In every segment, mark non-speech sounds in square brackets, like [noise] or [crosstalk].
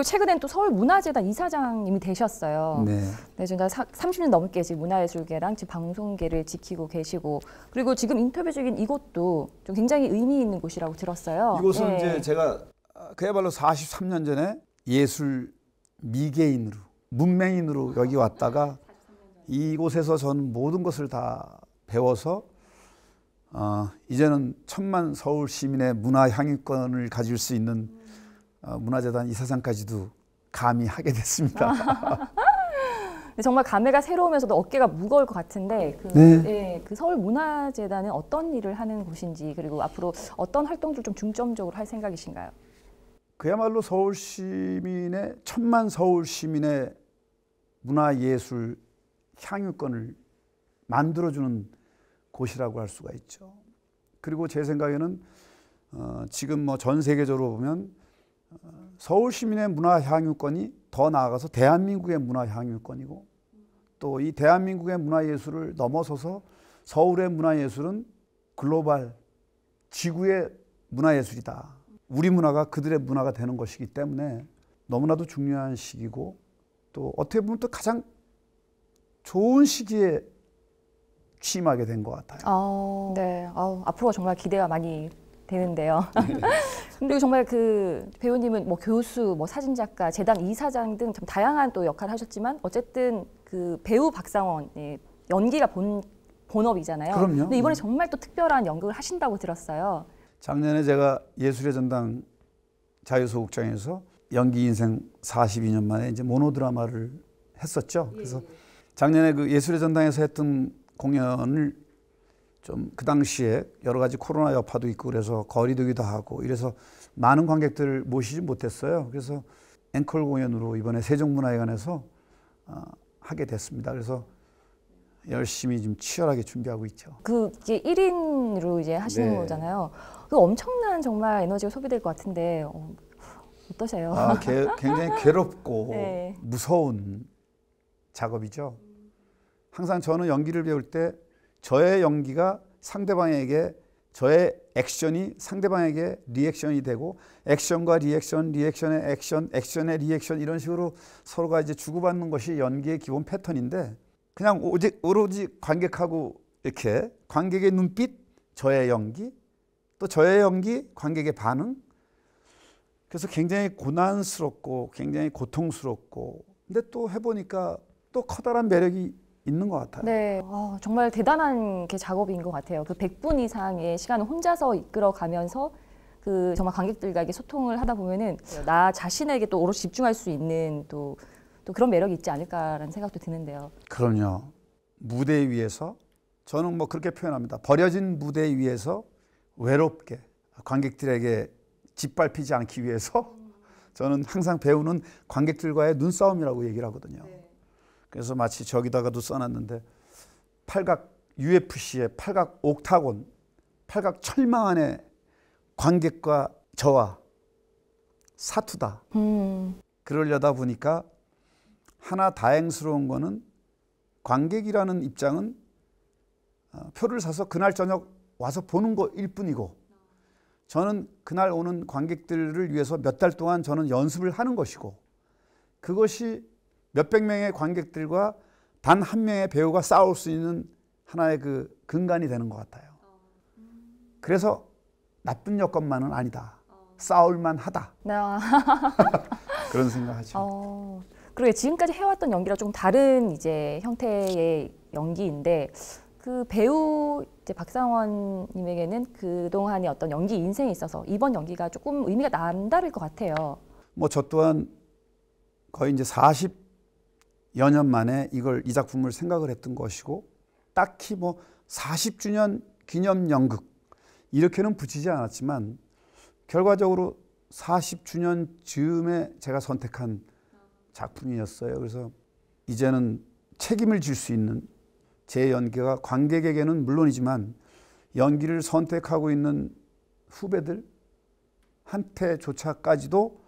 그리고 최근엔 또 서울문화재단 이사장님이 되셨어요. 네. 네, 지금 30년 넘게 지금 문화예술계랑 지금 방송계를 지키고 계시고 그리고 지금 인터뷰 중인 이곳도 좀 굉장히 의미 있는 곳이라고 들었어요. 이곳은 네. 이제 제가 그야말로 43년 전에 예술 미개인으로 문맹인으로 여기 왔다가 이곳에서 전 모든 것을 다 배워서 어, 이제는 천만 서울 시민의 문화 향유권을 가질 수 있는 어, 문화재단 이사장까지도 감히 하게 됐습니다. [laughs] 네, 정말 감회가 새로우면서도 어깨가 무거울 것 같은데 그, 네. 예, 그 서울 문화재단은 어떤 일을 하는 곳인지 그리고 앞으로 어떤 활동들 좀 중점적으로 할 생각이신가요? 그야말로 서울 시민의 천만 서울 시민의 문화 예술 향유권을 만들어주는 곳이라고 할 수가 있죠. 그리고 제 생각에는 어, 지금 뭐 전 세계적으로 보면 서울 시민의 문화 향유권이 더 나아가서 대한민국의 문화 향유권이고 또 이 대한민국의 문화 예술을 넘어서서 서울의 문화 예술은 글로벌 지구의 문화 예술이다. 우리 문화가 그들의 문화가 되는 것이기 때문에 너무나도 중요한 시기고 또 어떻게 보면 또 가장 좋은 시기에 취임하게 된 것 같아요. 아, 네, 아, 앞으로 정말 기대가 많이 되는데요. 네. [laughs] 그리 정말 그 배우님은 뭐 교수, 뭐 사진작가, 재단 이사장 등좀 다양한 또 역할을 하셨지만 어쨌든 그 배우 박상원 예, 연기가 본 본업이잖아요. 그럼요. 근데 이번에 네. 정말 또 특별한 연극을 하신다고 들었어요. 작년에 제가 예술의 전당 자유소극장에서 연기 인생 42년 만에 이제 모노드라마를 했었죠. 예, 그래서 예. 작년에 그 예술의 전당에서 했던 공연을 좀그 당시에 여러 가지 코로나 여파도 있고 그래서 거리두기도 하고 이래서 많은 관객들을 모시지 못했어요. 그래서 앵콜 공연으로 이번에 세종문화회관에서 어, 하게 됐습니다. 그래서 열심히 좀 치열하게 준비하고 있죠. 그 이제 1인으로 이제 하시는 네. 거잖아요. 그 엄청난 정말 에너지가 소비될 것 같은데 어, 떠세요 아, 게, 굉장히 괴롭고 [laughs] 네. 무서운 작업이죠. 항상 저는 연기를 배울 때 저의 연기가 상대방에게 저의 액션이 상대방에게 리액션이 되고 액션과 리액션, 리액션의 액션, 액션의 리액션 이런 식으로 서로가 이제 주고받는 것이 연기의 기본 패턴인데 그냥 오직 오로지 관객하고 이렇게 관객의 눈빛, 저의 연기, 또 저의 연기, 관객의 반응. 그래서 굉장히 고난스럽고 굉장히 고통스럽고 근데 또 해보니까 또 커다란 매력이 있는 것 같아요. 네, 어, 정말 대단한 게 작업인 것 같아요. 그 100분 이상의 시간을 혼자서 이끌어가면서 그 정말 관객들과 이게 소통을 하다 보면은 나 자신에게 또오롯 집중할 수 있는 또, 또 그런 매력이 있지 않을까라는 생각도 드는데요. 그럼요. 무대 위에서 저는 뭐 그렇게 표현합니다. 버려진 무대 위에서 외롭게 관객들에게 짓밟히지 않기 위해서 [laughs] 저는 항상 배우는 관객들과의 눈싸움이라고 얘기를 하거든요. 네. 그래서 마치 저기다가도 써놨는데 팔각 UFC의 팔각 옥타곤, 팔각 철망 안에 관객과 저와 사투다. 음. 그러려다 보니까 하나 다행스러운 거는 관객이라는 입장은 아, 표를 사서 그날 저녁 와서 보는 거일 뿐이고 저는 그날 오는 관객들을 위해서 몇 달 동안 저는 연습을 하는 것이고 그것이 몇백 명의 관객들과 단 한 명의 배우가 싸울 수 있는 하나의 그 근간이 되는 것 같아요. 그래서 나쁜 여건만은 아니다. 싸울만 하다. 네. [laughs] 그런 생각하죠. 어, 그리고 지금까지 해왔던 연기랑 좀 다른 이제 형태의 연기인데 그 배우 이제 박상원님에게는 그동안의 어떤 연기 인생에 있어서 이번 연기가 조금 의미가 남다를 것 같아요. 뭐 저 또한 거의 이제 40 여년 만에 이걸 이 작품을 생각을 했던 것이고 딱히 뭐 40주년 기념 연극 이렇게는 붙이지 않았지만 결과적으로 40주년 즈음에 제가 선택한 작품이었어요. 그래서 이제는 책임을 질 수 있는 제 연기가 관객에게는 물론이지만 연기를 선택하고 있는 후배들 한테조차까지도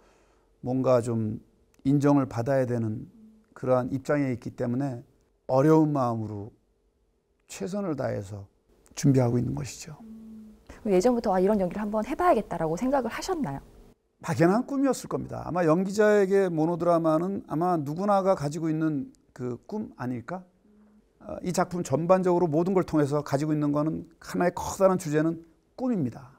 뭔가 좀 인정을 받아야 되는 그러한 입장에 있기 때문에 어려운 마음으로 최선을 다해서 준비하고 있는 것이죠. 예전부터 아, 이런 연기를 한번 해봐야겠다라고 생각을 하셨나요? 막연한 꿈이었을 겁니다. 아마 연기자에게 모노드라마는 아마 누구나가 가지고 있는 그 꿈 아닐까? 어, 이 작품 전반적으로 모든 걸 통해서 가지고 있는 거는 하나의 커다란 주제는 꿈입니다.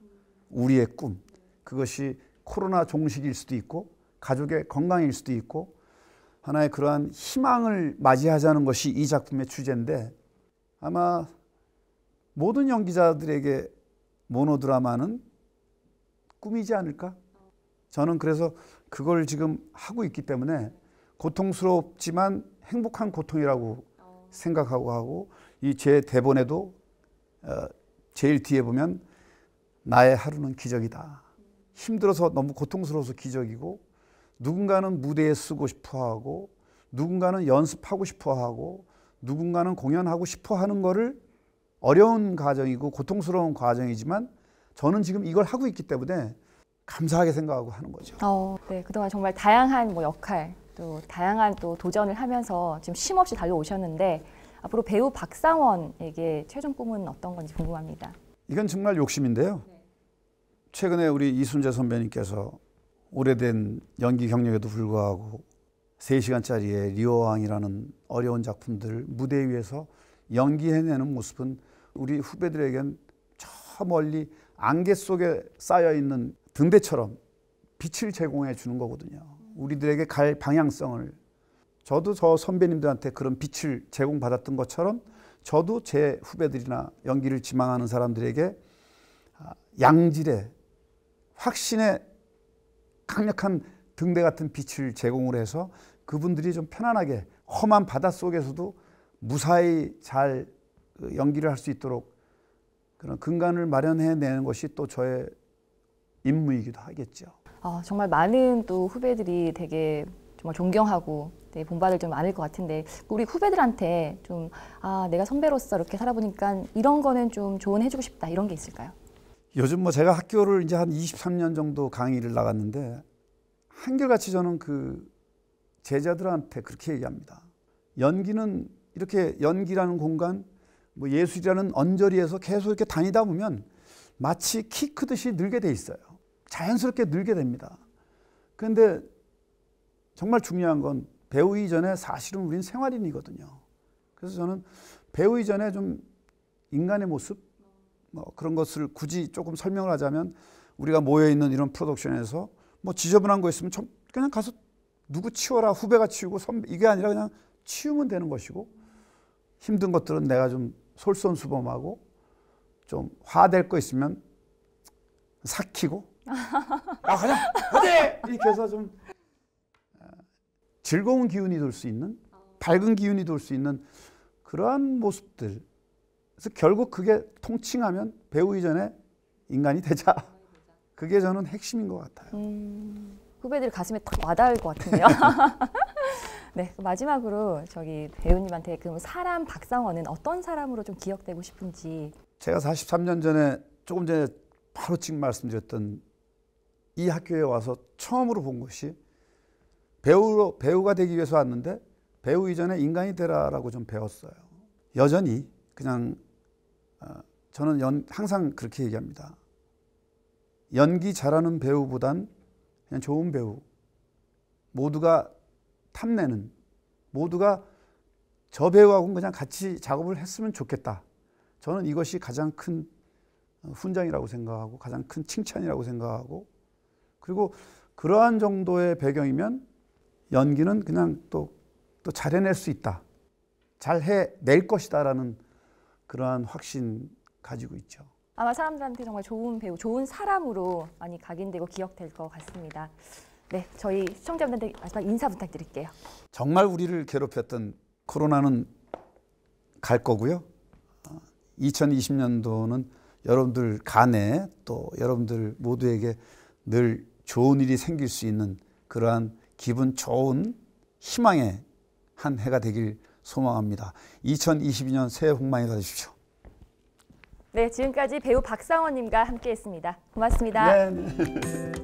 우리의 꿈. 그것이 코로나 종식일 수도 있고 가족의 건강일 수도 있고 하나의 그러한 희망을 맞이하자는 것이 이 작품의 주제인데 아마 모든 연기자들에게 모노드라마는 꿈이지 않을까? 저는 그래서 그걸 지금 하고 있기 때문에 고통스럽지만 행복한 고통이라고 생각하고 하고 이 제 대본에도 어, 제일 뒤에 보면 나의 하루는 기적이다. 힘들어서 너무 고통스러워서 기적이고 누군가는 무대에 쓰고 싶어 하고 누군가는 연습하고 싶어 하고 누군가는 공연하고 싶어 하는 거를 어려운 과정이고 고통스러운 과정이지만 저는 지금 이걸 하고 있기 때문에 감사하게 생각하고 하는 거죠. 어, 네, 그동안 정말 다양한 뭐 역할 또 다양한 또 도전을 하면서 지금 쉼 없이 달려오셨는데 앞으로 배우 박상원에게 최종 꿈은 어떤 건지 궁금합니다. 이건 정말 욕심인데요. 최근에 우리 이순재 선배님께서 오래된 연기 경력에도 불구하고 3시간짜리의 리오왕이라는 어려운 작품들 무대 위에서 연기해내는 모습은 우리 후배들에겐 저 멀리 안개 속에 쌓여있는 등대처럼 빛을 제공해 주는 거거든요. 우리들에게 갈 방향성을 저도 저 선배님들한테 그런 빛을 제공받았던 것처럼 저도 제 후배들이나 연기를 지망하는 사람들에게 아, 양질의 확신의 강력한 등대 같은 빛을 제공을 해서 그분들이 좀 편안하게 험한 바닷 속에서도 무사히 잘 어, 연기를 할 수 있도록 그런 근간을 마련해 내는 것이 또 저의 임무이기도 하겠죠. 아, 정말 많은 또 후배들이 되게 정말 존경하고 되게 네, 본받을 좀 많을 것 같은데 우리 후배들한테 좀아 내가 선배로서 이렇게 살아보니까 이런 거는 좀 조언해주고 싶다 이런 게 있을까요? 요즘 뭐 제가 학교를 이제 한 23년 정도 강의를 나갔는데 한결같이 저는 그 제자들한테 그렇게 얘기합니다. 연기는 이렇게 연기라는 공간, 뭐 예술이라는 언저리에서 계속 이렇게 다니다 보면 마치 키 크듯이 늘게 돼 있어요. 자연스럽게 늘게 됩니다. 그런데 정말 중요한 건 배우 이전에 사실은 우린 생활인이거든요. 그래서 저는 배우 이전에 좀 인간의 모습, 뭐 그런 것을 굳이 조금 설명을 하자면 우리가 모여 있는 이런 프로덕션에서 뭐 지저분한 거 있으면 그냥 가서 누구 치워라 후배가 치우고 선배 이게 아니라 그냥 치우면 되는 것이고 힘든 것들은 내가 좀 솔선수범하고 좀 화될 거 있으면 삭히고 아 그냥 화대 이렇게 해서 좀 아, 즐거운 기운이 돌 수 있는 밝은 기운이 돌 수 있는 그러한 모습들 그래서 결국 그게 통칭하면 배우 이전에 인간이 되자. [laughs] 그게 저는 핵심인 것 같아요. 음, 후배들 가슴에 딱 와닿을 것 같은데요. [laughs] 네, 마지막으로 저기 배우님한테 그 사람 박상원은 어떤 사람으로 좀 기억되고 싶은지. 제가 43년 전에 조금 전에 바로 지금 말씀드렸던 이 학교에 와서 처음으로 본 것이 배우로 배우가 되기 위해서 왔는데 배우 이전에 인간이 되라라고 좀 배웠어요. 여전히 그냥 아, 저는 연, 항상 그렇게 얘기합니다. 연기 잘하는 배우보단 그냥 좋은 배우. 모두가 탐내는, 모두가 저 배우하고는 그냥 같이 작업을 했으면 좋겠다. 저는 이것이 가장 큰 어, 훈장이라고 생각하고 가장 큰 칭찬이라고 생각하고 그리고 그러한 정도의 배경이면 연기는 그냥 또, 또 잘해낼 수 있다. 잘 해낼 것이다 라는 그러한 확신 가지고 있죠. 아마 사람들한테 정말 좋은 배우, 좋은 사람으로 많이 각인되고 기억될 것 같습니다. 네, 저희 시청자분들 마지막 인사 부탁드릴게요. 정말 우리를 괴롭혔던 코로나는 갈 거고요. 2020년도는 어, 여러분들 간에 또 여러분들 모두에게 늘 좋은 일이 생길 수 있는 그러한 기분 좋은 희망의 한 해가 되길 소망합니다. 2022년 새해 복 많이 받으십시오. 네, 지금까지 배우 박상원님과 함께했습니다. 고맙습니다. 네. 네. [laughs]